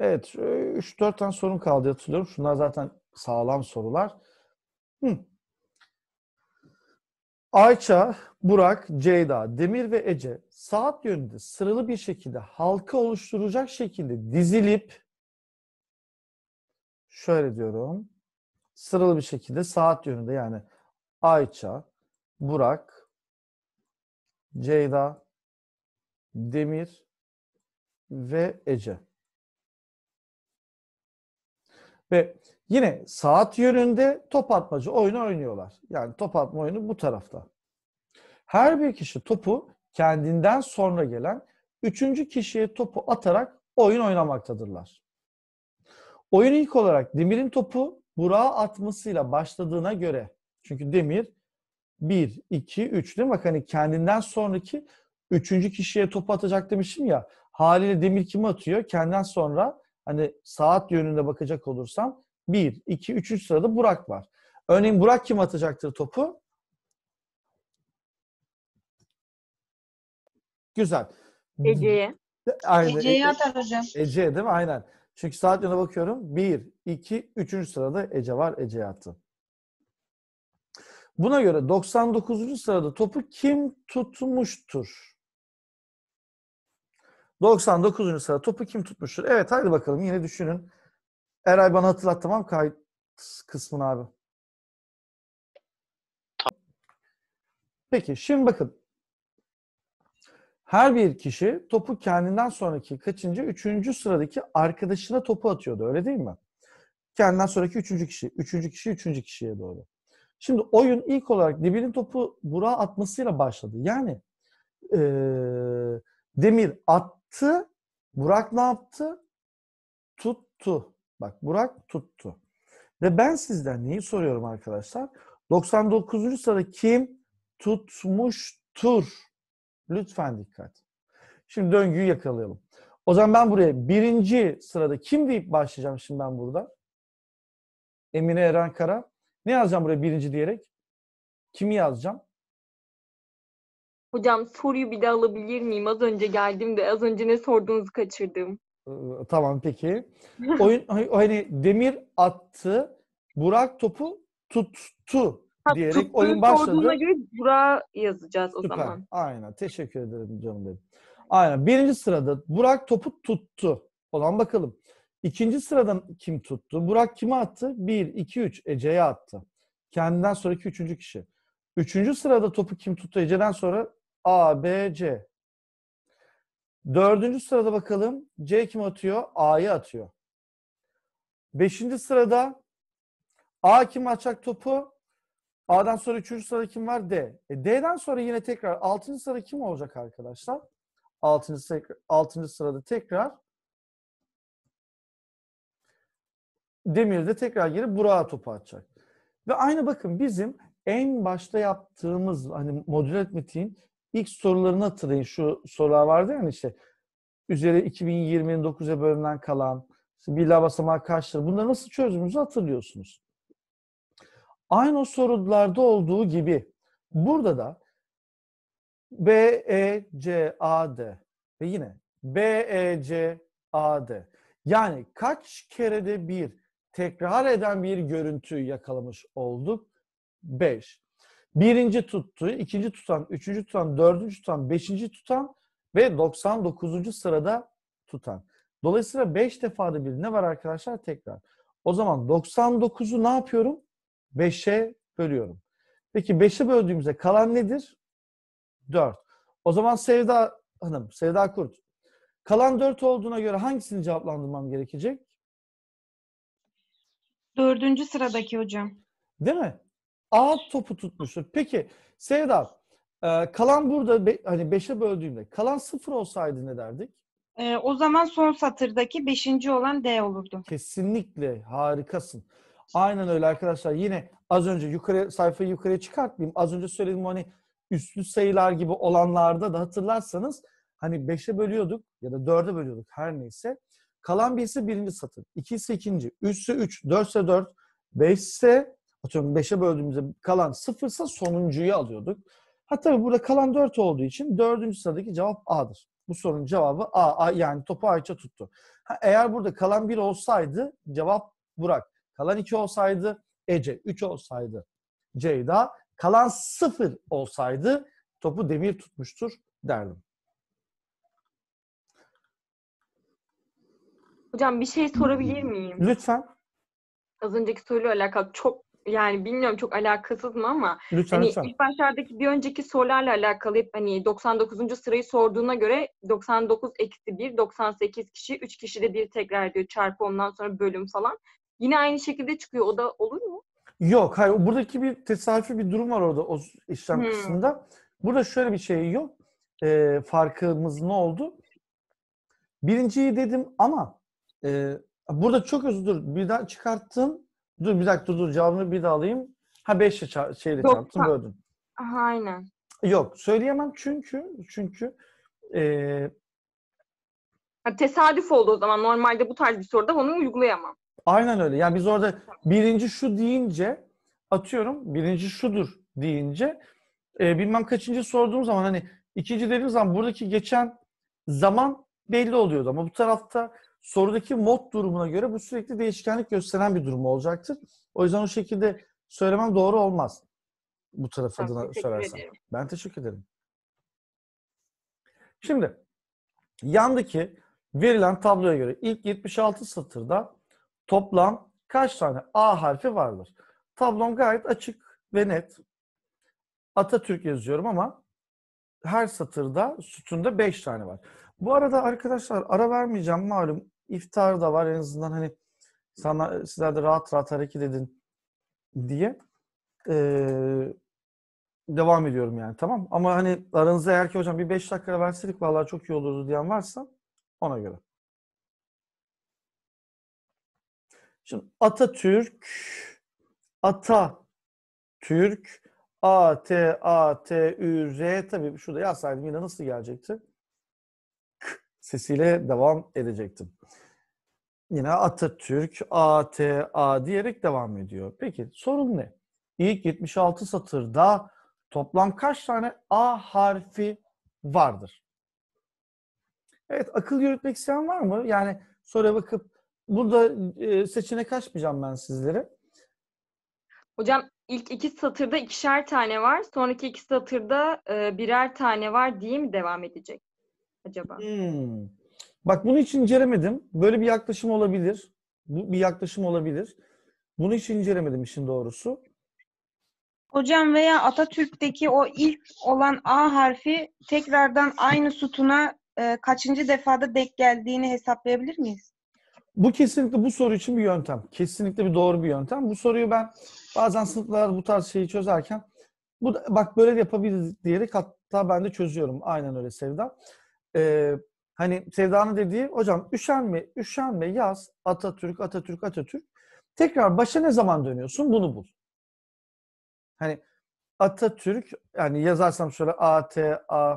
Evet, 3-4 tane sorum kaldı hatırlıyorum. Şunlar zaten sağlam sorular. Hı. Ayça, Burak, Ceyda, Demir ve Ece saat yönünde sıralı bir şekilde halka oluşturacak şekilde dizilip şöyle diyorum. Sıralı bir şekilde saat yönünde yani Ayça, Burak, Ceyda, Demir ve Ece. Ve yine saat yönünde top atmacı oyunu oynuyorlar. Yani top atma oyunu bu tarafta. Her bir kişi topu kendinden sonra gelen üçüncü kişiye topu atarak oyun oynamaktadırlar. Oyun ilk olarak Demir'in topu Burak'a atmasıyla başladığına göre çünkü Demir 1, 2, 3 değil mi? Bak hani kendinden sonraki üçüncü kişiye topu atacak demişim ya. Haliyle Demir kime atıyor? Kendinden sonra hani saat yönünde bakacak olursam 1, 2, 3. sırada Burak var. Örneğin Burak kim atacaktır topu? Güzel. Ece'ye. Aynen. Ece'ye atar hocam. Ece değil mi? Aynen. Çünkü saat yönüne bakıyorum. 1, 2, 3. sırada Ece var. Ece'ye attı. Buna göre 99. sırada topu kim tutmuştur? 99. sırada topu kim tutmuştur? Evet haydi bakalım yine düşünün. Eray bana hatırlat tamam kayıt kısmını abi. Peki şimdi bakın. Her bir kişi topu kendinden sonraki kaçıncı? Üçüncü sıradaki arkadaşına topu atıyordu öyle değil mi? Kendinden sonraki üçüncü kişi. Üçüncü kişi üçüncü kişiye doğru. Şimdi oyun ilk olarak dibinin topu Burak'a atmasıyla başladı. Yani e, Demir attı. Burak ne yaptı? Tuttu. Bak Burak tuttu. Ve ben sizden neyi soruyorum arkadaşlar? 99. sırada kim tutmuştur? Lütfen dikkat. Şimdi döngüyü yakalayalım. O zaman ben buraya birinci sırada kim deyip başlayacağım şimdi ben burada? Emine Eren Kara. Ne yazacağım buraya birinci diyerek? Kimi yazacağım? Hocam soruyu bir de alabilir miyim? Az önce geldim de az önce ne sorduğunuzu kaçırdım. Iı, tamam peki. Oyun hani, hani demir attı, Burak topu tuttu ha, diyerek tuttu, oyun başladı. Sorduğuna göre Burak yazacağız o Süper. zaman. Aynen. Teşekkür ederim canım benim. Aynen. Birinci sırada Burak topu tuttu. Olan bakalım. İkinci sıradan kim tuttu? Burak kime attı? 1, 2, 3 Ece'ye attı. Kendinden sonraki üçüncü kişi. Üçüncü sırada topu kim tuttu? Ece'den sonra A, B, C. Dördüncü sırada bakalım C kim atıyor? A'yı atıyor. Beşinci sırada A kim açacak topu? A'dan sonra üçüncü sırada kim var? D. E, D'den sonra yine tekrar altıncı sırada kim olacak arkadaşlar? Altıncı, altıncı sırada tekrar Demir de tekrar girip Burak'a topu atacak. Ve aynı bakın bizim en başta yaptığımız hani modül metiğin ilk sorularını hatırlayın. Şu sorular vardı yani işte üzeri 2020'nin 9'a bölümden kalan işte billa basamağı kaçtır? Bunları nasıl çözdüğümüzü hatırlıyorsunuz. Aynı o sorularda olduğu gibi burada da B, E, C, A, D ve yine B, E, C, A, D. Yani kaç kerede bir tekrar eden bir görüntü yakalamış olduk. 5. Birinci tuttu, ikinci tutan, üçüncü tutan, dördüncü tutan, beşinci tutan ve 99. sırada tutan. Dolayısıyla 5 defada bir ne var arkadaşlar? Tekrar. O zaman 99'u ne yapıyorum? 5'e bölüyorum. Peki 5'e böldüğümüzde kalan nedir? 4. O zaman Sevda Hanım, Sevda Kurt. Kalan 4 olduğuna göre hangisini cevaplandırmam gerekecek? Dördüncü sıradaki hocam. Değil mi? Alt topu tutmuştur. Peki Sevda e, kalan burada be, hani beşe böldüğümde kalan sıfır olsaydı ne derdik? Ee, o zaman son satırdaki beşinci olan D olurdu. Kesinlikle harikasın. Aynen öyle arkadaşlar. Yine az önce yukarı sayfayı yukarıya çıkartmayayım. Az önce söylediğim hani üstlü sayılar gibi olanlarda da hatırlarsanız hani 5'e bölüyorduk ya da 4'e bölüyorduk her neyse. Kalan birisi birinci satır. ise ikinci. üç ise üç. dört ise dört. beş ise atıyorum beşe böldüğümüzde kalan sıfırsa sonuncuyu alıyorduk. Ha tabii burada kalan dört olduğu için dördüncü sıradaki cevap A'dır. Bu sorunun cevabı A. A yani topu Ayça tuttu. Ha, eğer burada kalan bir olsaydı cevap Burak. Kalan iki olsaydı Ece. Üç olsaydı Ceyda. Kalan sıfır olsaydı topu Demir tutmuştur derdim. Hocam bir şey sorabilir miyim? Lütfen. Az önceki soruyla alakalı çok yani bilmiyorum çok alakasız mı ama lütfen, hani lütfen. ilk başlardaki bir önceki sorularla alakalı hep hani 99. sırayı sorduğuna göre 99 eksi 1 98 kişi 3 kişi de bir tekrar diyor çarpı ondan sonra bölüm falan. Yine aynı şekilde çıkıyor. O da olur mu? Yok. Hayır. Buradaki bir tesadüfi bir durum var orada o işlem hmm. kısmında. Burada şöyle bir şey yok. E, farkımız ne oldu? Birinciyi dedim ama ee, burada çok özür dur. Bir daha çıkarttım. Dur bir dakika dur, dur cevabını bir daha alayım. Ha 5 şeyle Yok, çarptım ha. böldüm. Aha, aynen. Yok söyleyemem çünkü çünkü ee, Ha, tesadüf oldu o zaman. Normalde bu tarz bir soruda onu uygulayamam. Aynen öyle. Yani biz orada birinci şu deyince atıyorum birinci şudur deyince e, bilmem kaçıncı sorduğum zaman hani ikinci dediğim zaman buradaki geçen zaman belli oluyordu ama bu tarafta sorudaki mod durumuna göre bu sürekli değişkenlik gösteren bir durum olacaktır. O yüzden o şekilde söylemem doğru olmaz. Bu taraf tamam, adına söylersem. Ederim. Ben teşekkür ederim. Şimdi yandaki verilen tabloya göre ilk 76 satırda toplam kaç tane A harfi vardır? Tablom gayet açık ve net. Atatürk yazıyorum ama her satırda sütunda 5 tane var. Bu arada arkadaşlar ara vermeyeceğim malum. İftar da var en azından hani sana, sizler de rahat rahat hareket edin diye. Ee, devam ediyorum yani tamam. Ama hani aranızda eğer ki hocam bir 5 dakika verseydik vallahi çok iyi olurdu diyen varsa ona göre. Şimdi Atatürk, Ata, Türk, A, T, A, T, Ü, R tabii şurada yazsaydım yine nasıl gelecekti? sesiyle devam edecektim. Yine Atatürk, ATA diyerek devam ediyor. Peki sorun ne? İlk 76 satırda toplam kaç tane A harfi vardır? Evet akıl yürütmek isteyen var mı? Yani soruya bakıp burada e, seçenek açmayacağım ben sizlere. Hocam ilk iki satırda ikişer tane var. Sonraki iki satırda e, birer tane var diye mi devam edecek? acaba? Hmm. Bak bunu hiç incelemedim. Böyle bir yaklaşım olabilir. Bu bir yaklaşım olabilir. Bunu hiç incelemedim işin doğrusu. Hocam veya Atatürk'teki o ilk olan A harfi tekrardan aynı sütuna e, kaçıncı defada denk geldiğini hesaplayabilir miyiz? Bu kesinlikle bu soru için bir yöntem. Kesinlikle bir doğru bir yöntem. Bu soruyu ben bazen sınıflar bu tarz şeyi çözerken bu da, bak böyle yapabiliriz diyerek hatta ben de çözüyorum. Aynen öyle Sevda e, hani Sevda'nın dediği hocam üşenme, üşenme yaz Atatürk, Atatürk, Atatürk. Tekrar başa ne zaman dönüyorsun? Bunu bul. Hani Atatürk yani yazarsam şöyle A T A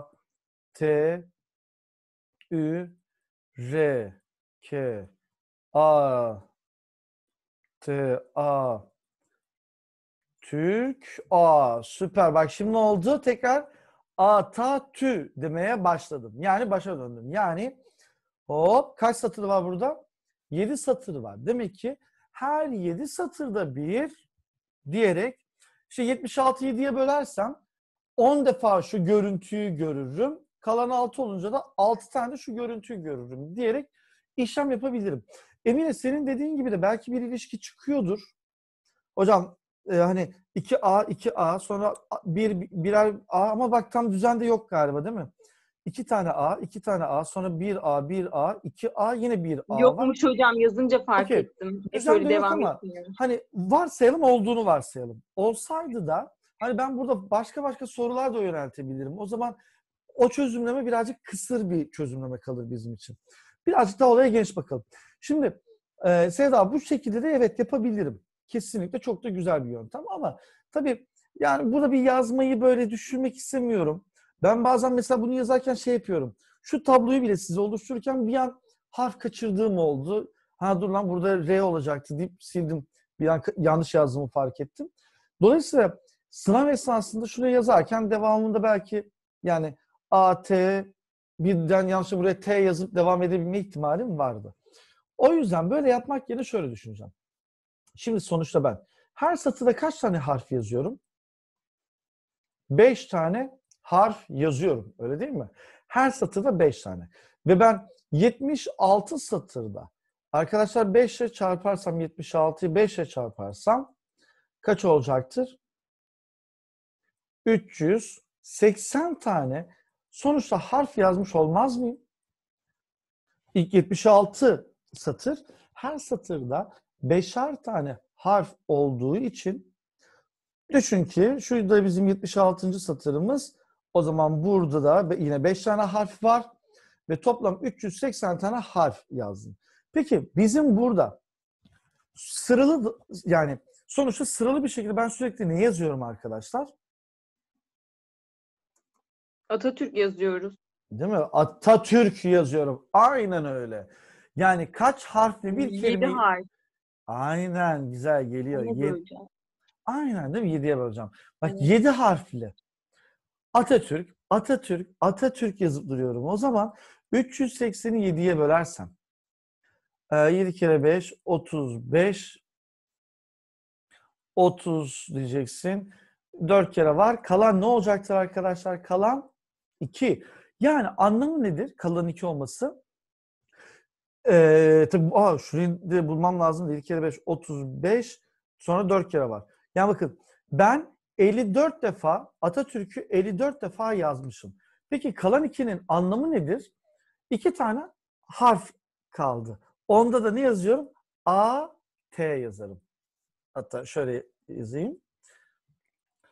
T Ü R K A T A Türk A süper bak şimdi ne oldu tekrar Tü demeye başladım. Yani başa döndüm. Yani hop kaç satır var burada? 7 satır var. Demek ki her 7 satırda bir diyerek işte 76 7'ye bölersem 10 defa şu görüntüyü görürüm. Kalan 6 olunca da 6 tane şu görüntüyü görürüm diyerek işlem yapabilirim. Emine senin dediğin gibi de belki bir ilişki çıkıyordur. Hocam e, hani 2A 2A sonra bir birer A ama bak tam düzende yok galiba değil mi? İki tane A, iki tane A, sonra bir A, bir A, iki A, yine bir A Yokmuş var. hocam yazınca fark okay. ettim. Düzende Hep öyle devam ama etmiyorum. hani varsayalım olduğunu varsayalım. Olsaydı da hani ben burada başka başka sorular da yöneltebilirim. O zaman o çözümleme birazcık kısır bir çözümleme kalır bizim için. Birazcık daha olaya geniş bakalım. Şimdi e, Seda bu şekilde de evet yapabilirim kesinlikle çok da güzel bir yöntem ama tabii yani burada bir yazmayı böyle düşünmek istemiyorum. Ben bazen mesela bunu yazarken şey yapıyorum. Şu tabloyu bile size oluştururken bir an harf kaçırdığım oldu. Ha dur lan burada R olacaktı deyip sildim. Bir an yanlış yazdığımı fark ettim. Dolayısıyla sınav esnasında şunu yazarken devamında belki yani A, T, birden yanlışlıkla buraya T yazıp devam edebilme ihtimalim vardı. O yüzden böyle yapmak yerine şöyle düşüneceğim. Şimdi sonuçta ben her satıda kaç tane harf yazıyorum? Beş tane harf yazıyorum. Öyle değil mi? Her satırda beş tane. Ve ben 76 satırda arkadaşlar 5 ile çarparsam 76'yı 5 ile çarparsam kaç olacaktır? 380 tane sonuçta harf yazmış olmaz mıyım? İlk 76 satır. Her satırda beşer tane harf olduğu için düşün ki şu da bizim 76. satırımız o zaman burada da yine 5 tane harf var ve toplam 380 tane harf yazdım. Peki bizim burada sıralı yani sonuçta sıralı bir şekilde ben sürekli ne yazıyorum arkadaşlar? Atatürk yazıyoruz. Değil mi? Atatürk yazıyorum. Aynen öyle. Yani kaç harfli bir kelime? 7 harf. Aynen güzel geliyor. Yedi, aynen değil mi? Yediye böleceğim. Bak evet. yedi harfli. Atatürk, Atatürk, Atatürk yazıp duruyorum. O zaman 380'i 7'ye bölersen, 7 kere 5 35 30 diyeceksin. 4 kere var. Kalan ne olacaktır arkadaşlar? Kalan 2. Yani anlamı nedir? Kalan 2 olması. Ee, tabii aa, şurayı de bulmam lazım. 1 kere 5, 35. Sonra 4 kere var. Yani bakın ben 54 defa Atatürk'ü 54 defa yazmışım. Peki kalan ikinin anlamı nedir? İki tane harf kaldı. Onda da ne yazıyorum? A, T yazarım. Hatta şöyle yazayım.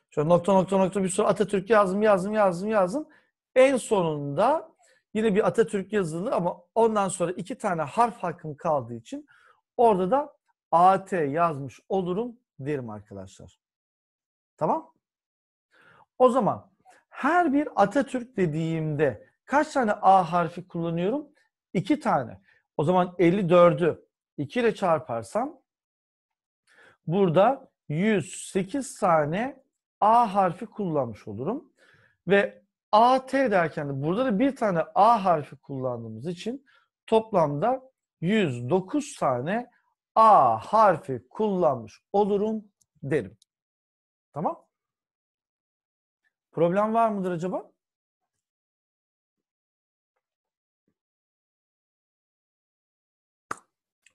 Şöyle nokta nokta nokta bir sürü Atatürk yazdım, yazdım, yazdım, yazdım. En sonunda Yine bir Atatürk yazılı ama ondan sonra iki tane harf hakkım kaldığı için orada da AT yazmış olurum derim arkadaşlar. Tamam? O zaman her bir Atatürk dediğimde kaç tane A harfi kullanıyorum? İki tane. O zaman 54'ü 2 ile çarparsam burada 108 tane A harfi kullanmış olurum. Ve AT derken de burada da bir tane A harfi kullandığımız için toplamda 109 tane A harfi kullanmış olurum derim. Tamam? Problem var mıdır acaba?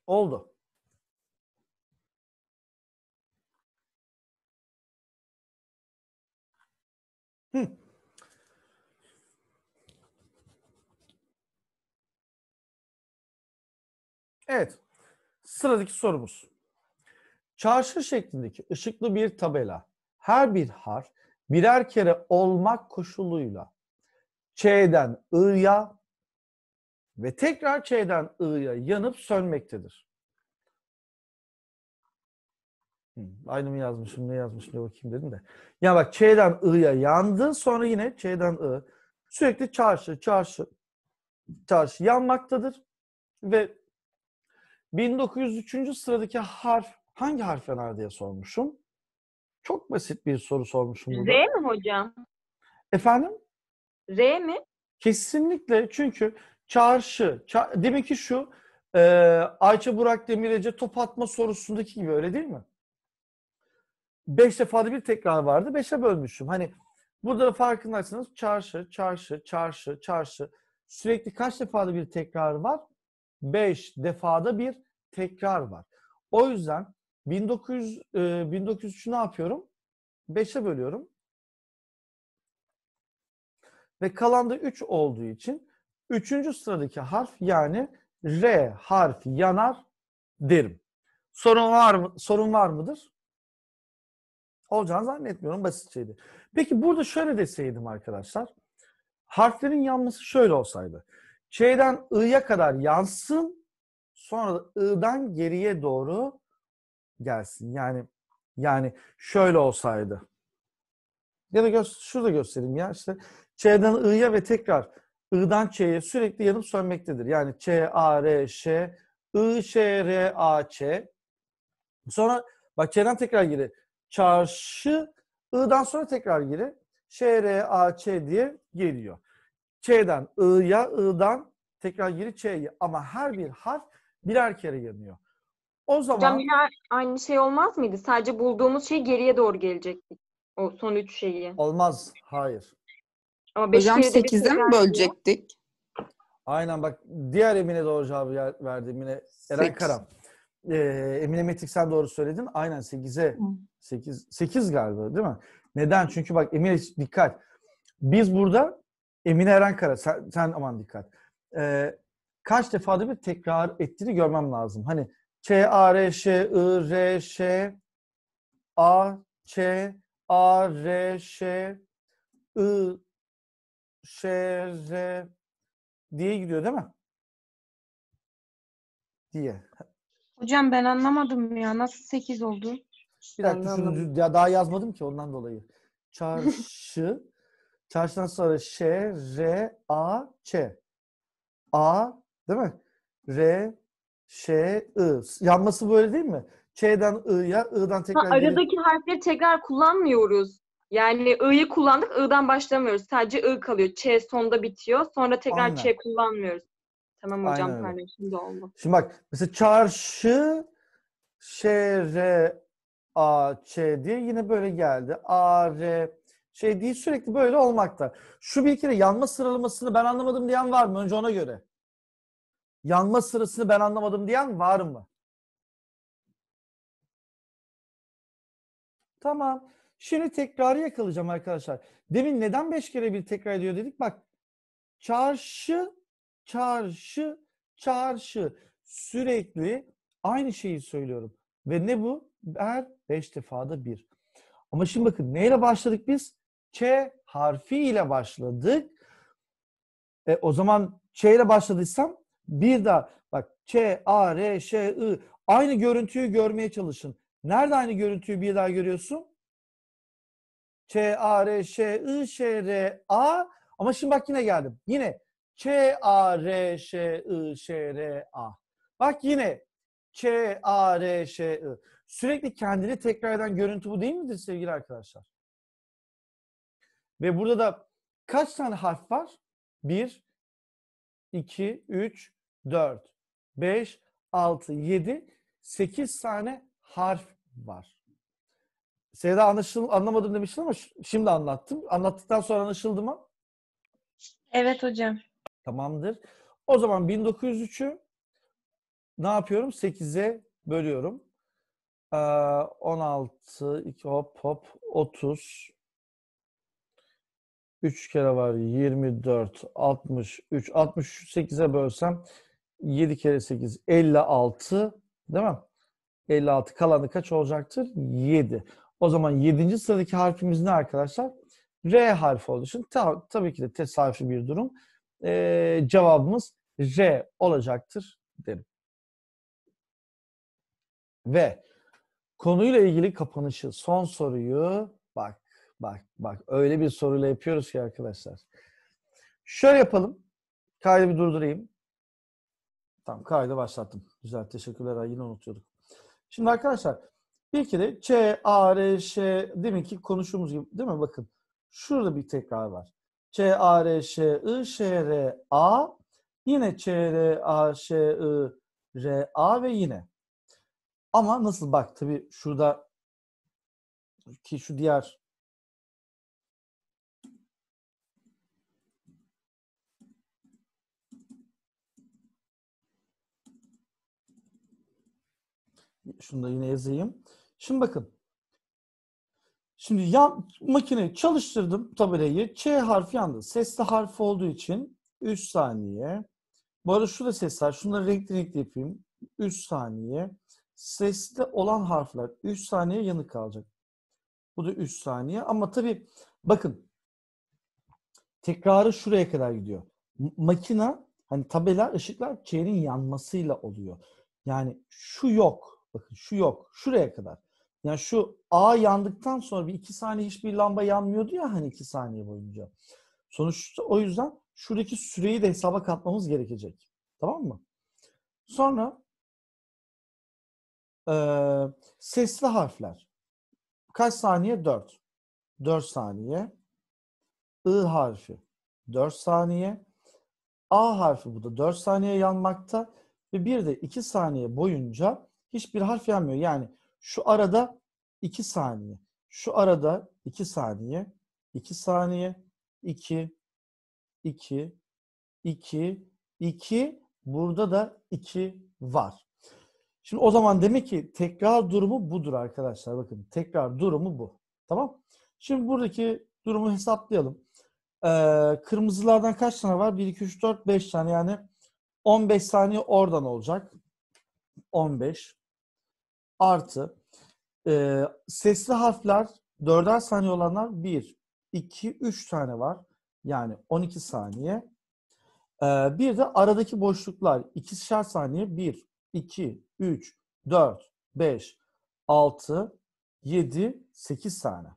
Oldu. Hı. Evet. Sıradaki sorumuz. Çarşı şeklindeki ışıklı bir tabela her bir harf birer kere olmak koşuluyla Ç'den I'ya ve tekrar Ç'den I'ya yanıp sönmektedir. Aynı mı yazmışım, ne yazmışım ne bakayım dedim de. Ya bak Ç'den I'ya yandı, sonra yine Ç'den I. Sürekli çarşı, çarşı, çarşı yanmaktadır. Ve 1903. sıradaki harf hangi harf yanar diye sormuşum. Çok basit bir soru sormuşum burada. R mi hocam? Efendim? R mi? Kesinlikle çünkü çarşı, ça demek ki şu e, Ayça Burak Demirece top atma sorusundaki gibi öyle değil mi? Beş defada bir tekrar vardı. Beşe bölmüşüm. Hani burada farkındaysanız çarşı, çarşı, çarşı, çarşı. Sürekli kaç defada bir tekrar var? 5 defada bir tekrar var. O yüzden 1900, e, 1903'ü ne yapıyorum? 5'e bölüyorum. Ve kalan da 3 olduğu için 3. sıradaki harf yani R harfi yanar derim. Sorun var mı? Sorun var mıdır? Olacağını zannetmiyorum. basit şeydi. Peki burada şöyle deseydim arkadaşlar. Harflerin yanması şöyle olsaydı. Ç'den I'ya kadar yansın. Sonra da I'dan geriye doğru gelsin. Yani yani şöyle olsaydı. Ya da gö şurada göstereyim ya işte Ç'den I'ya ve tekrar I'dan Ç'ye sürekli yanıp sönmektedir. Yani Ç, A, R, Ş, I, Ş, R, A, Ç. Sonra bak Ç'den tekrar geri. Çarşı, I'dan sonra tekrar geri. Ş, R, A, Ç diye geliyor. Ç'den I'ya, I'dan tekrar geri Ç'ye ama her bir harf birer kere yanıyor. O zaman... Hocam yine aynı şey olmaz mıydı? Sadece bulduğumuz şey geriye doğru gelecekti O son üç şeyi. Olmaz. Hayır. Ama beş Hocam kere mi bölecektik? Aynen bak diğer Emine doğru cevabı verdi. Emine Eren Sekiz. Karam. Ee, Emine Metik sen doğru söyledin. Aynen 8'e 8 sekiz galiba değil mi? Neden? Çünkü bak Emine dikkat. Biz burada Emine Erankara sen, sen aman dikkat. Ee, kaç defada bir tekrar ettiğini görmem lazım. Hani Ç, A, R, Ş, I, R, Ş, A, Ç, A, R, Ş, I, Ş, R diye gidiyor değil mi? Diye. Hocam ben anlamadım ya. Nasıl 8 oldu? Bir dakika ya daha yazmadım ki ondan dolayı. Çarşı Çarşıdan sonra Ş, R, A, Ç. A değil mi? R, Ş, I. Yanması böyle değil mi? Ç'den I'ya, I'dan tekrar... Ha, aradaki gelip... harfleri tekrar kullanmıyoruz. Yani I'yı kullandık, I'dan başlamıyoruz. Sadece I kalıyor. Ç sonda bitiyor. Sonra tekrar Aynen. Ç kullanmıyoruz. Tamam hocam Aynen. pardon şimdi oldu. Şimdi bak mesela çarşı Ş, R, A, Ç diye yine böyle geldi. A, R, şey değil sürekli böyle olmakta. Şu bir kere yanma sıralamasını ben anlamadım diyen var mı? Önce ona göre. Yanma sırasını ben anlamadım diyen var mı? Tamam. Şimdi tekrarı yakalayacağım arkadaşlar. Demin neden beş kere bir tekrar ediyor dedik. Bak çarşı, çarşı, çarşı sürekli aynı şeyi söylüyorum. Ve ne bu? Her beş defada bir. Ama şimdi bakın neyle başladık biz? Ç harfi ile başladık. E, o zaman Ç ile başladıysam bir daha bak Ç, A, R, Ş, I aynı görüntüyü görmeye çalışın. Nerede aynı görüntüyü bir daha görüyorsun? Ç, A, R, Ş, I, Ş, R, A ama şimdi bak yine geldim. Yine Ç, A, R, Ş, I, Ş, R, A. Bak yine Ç, A, R, Ş, I. Sürekli kendini tekrardan görüntü bu değil midir sevgili arkadaşlar? Ve burada da kaç tane harf var? 1, 2, 3, 4, 5, 6, 7, 8 tane harf var. Seyda anlaşıl anlamadım demiştin ama şimdi anlattım. Anlattıktan sonra anlaşıldı mı? Evet hocam. Tamamdır. O zaman 1903'ü ne yapıyorum? 8'e bölüyorum. Ee, 16, 2, hop hop 30, 3 kere var 24, 63. 68'e bölsem 7 kere 8 56 değil mi? 56 kalanı kaç olacaktır? 7. O zaman 7. sıradaki harfimiz ne arkadaşlar? R harfi olduğu için ta, tabii ki de tesadüfi bir durum. Ee, cevabımız R olacaktır derim. Ve konuyla ilgili kapanışı, son soruyu bak Bak bak öyle bir soruyla yapıyoruz ki arkadaşlar. Şöyle yapalım. Kaydı bir durdurayım. Tamam kaydı başlattım. Güzel teşekkürler. Yine unutuyorduk. Şimdi arkadaşlar bir kere Ç, A, R, Ş deminki konuştuğumuz gibi değil mi? Bakın şurada bir tekrar var. Ç, A, R, Ş, I, Ş, R, A. Yine Ç, R, A, Ş, I, R, A ve yine. Ama nasıl bak tabii şurada ki şu diğer Şunu da yine yazayım. Şimdi bakın. Şimdi yan, makineyi çalıştırdım tabelayı. Ç harfi yandı. Sesli harf olduğu için 3 saniye. Bu arada şu da ses harfi. Şunları renkli renkli yapayım. 3 saniye. Sesli olan harfler 3 saniye yanık kalacak. Bu da 3 saniye. Ama tabii bakın tekrarı şuraya kadar gidiyor. M makina hani tabela ışıklar çeyreğin yanmasıyla oluyor. Yani şu yok. Bakın şu yok. Şuraya kadar. Yani şu A yandıktan sonra bir iki saniye hiçbir lamba yanmıyordu ya hani iki saniye boyunca. Sonuçta o yüzden şuradaki süreyi de hesaba katmamız gerekecek. Tamam mı? Sonra e, sesli harfler. Kaç saniye? 4. 4 saniye. I harfi 4 saniye. A harfi bu da 4 saniye yanmakta. Ve bir de 2 saniye boyunca hiçbir harf yanmıyor. Yani şu arada 2 saniye. Şu arada 2 saniye. 2 saniye. 2 2 2 2 burada da 2 var. Şimdi o zaman demek ki tekrar durumu budur arkadaşlar. Bakın tekrar durumu bu. Tamam. Şimdi buradaki durumu hesaplayalım. Ee, kırmızılardan kaç tane var? 1, 2, 3, 4, 5 tane. Yani 15 saniye oradan olacak. 15. Artı e, sesli harfler dörder saniye olanlar 1, 2, 3 tane var. Yani 12 saniye. E, bir de aradaki boşluklar ikişer saniye 1, 2, 3, 4, 5, 6, 7, 8 saniye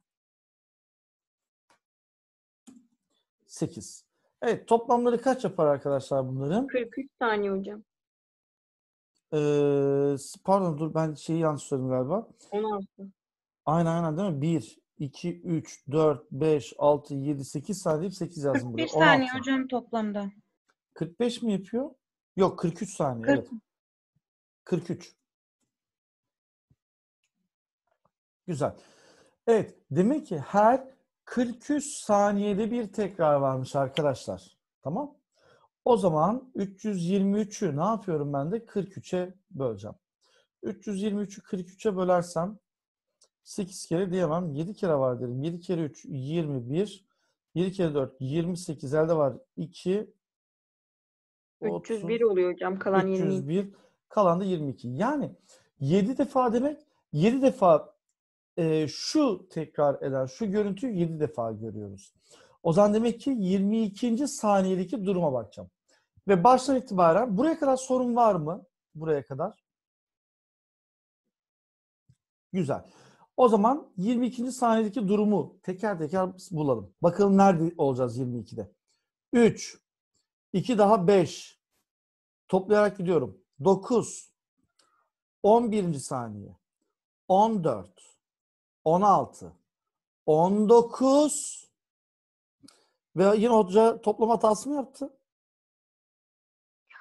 8. Evet toplamları kaç yapar arkadaşlar bunların? 43 saniye hocam. Ee, pardon dur ben şeyi yanlış söyledim galiba. 16. Aynen aynen değil mi? 1, 2, 3, 4, 5, 6, 7, 8 saniye 8 yazdım buraya. 45 saniye hocam toplamda. 45 mi yapıyor? Yok 43 saniye 40. evet. 43. Güzel. Evet demek ki her 43 saniyede bir tekrar varmış arkadaşlar. Tamam? O zaman 323'ü ne yapıyorum ben de? 43'e böleceğim. 323'ü 43'e bölersem 8 kere diyemem. 7 kere var derim. 7 kere 3 21. 7 kere 4 28. Elde var 2. 301 30, oluyor hocam. Kalan 301. 22. Kalan da 22. Yani 7 defa demek 7 defa e, şu tekrar eden şu görüntüyü 7 defa görüyoruz. O zaman demek ki 22. saniyedeki duruma bakacağım. Ve baştan itibaren buraya kadar sorun var mı? Buraya kadar. Güzel. O zaman 22. saniyedeki durumu teker teker bulalım. Bakalım nerede olacağız 22'de. 3, 2 daha 5. Toplayarak gidiyorum. 9, 11. saniye, 14, 16, 19 ve yine hoca toplama hatası mı yaptı?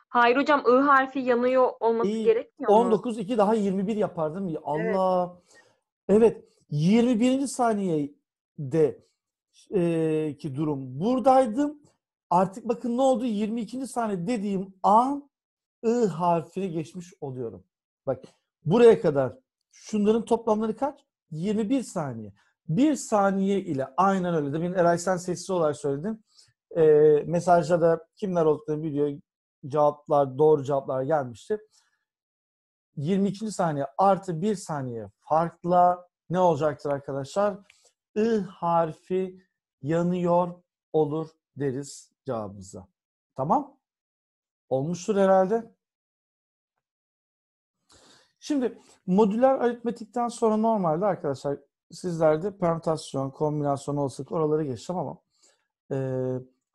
Hayır hocam I harfi yanıyor olması İyi, gerekmiyor mu? 19 2 daha 21 yapardım. Allah. Evet. 21. saniyede e, ki durum buradaydım. Artık bakın ne oldu? 22. saniye dediğim an I harfini geçmiş oluyorum. Bak buraya kadar şunların toplamları kaç? 21 saniye. Bir saniye ile aynen öyle. Demin Eray sen sessiz olarak söyledin. E, mesajda da kimler olduklarını biliyor cevaplar, doğru cevaplar gelmişti. 22. saniye artı 1 saniye farkla ne olacaktır arkadaşlar? I harfi yanıyor olur deriz cevabımıza. Tamam? Olmuştur herhalde. Şimdi modüler aritmetikten sonra normalde arkadaşlar sizlerde permütasyon, kombinasyon olsak oraları geçeceğim ama e,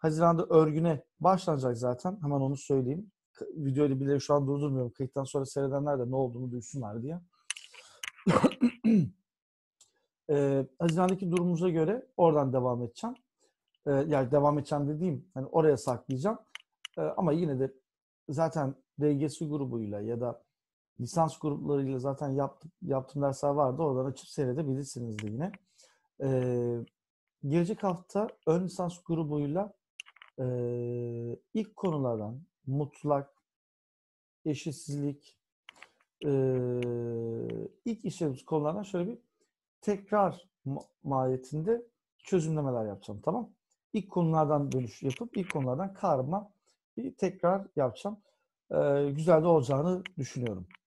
Haziran'da örgüne başlanacak zaten. Hemen onu söyleyeyim. Videoyu bile şu an durdurmuyorum. Kayıttan sonra seyredenler de ne olduğunu duysunlar diye. e, Haziran'daki durumumuza göre oradan devam edeceğim. E, yani devam edeceğim dediğim hani oraya saklayacağım. E, ama yine de zaten DGS grubuyla ya da lisans gruplarıyla zaten yaptım, yaptığım dersler vardı. Oradan açıp seyredebilirsiniz de yine. E, gelecek hafta ön lisans grubuyla e, ilk konulardan mutlak, eşitsizlik, e, ilk işlediğimiz konulardan şöyle bir tekrar mahiyetinde çözümlemeler yapacağım. Tamam İlk konulardan dönüş yapıp ilk konulardan karma bir tekrar yapacağım. E, güzel de olacağını düşünüyorum.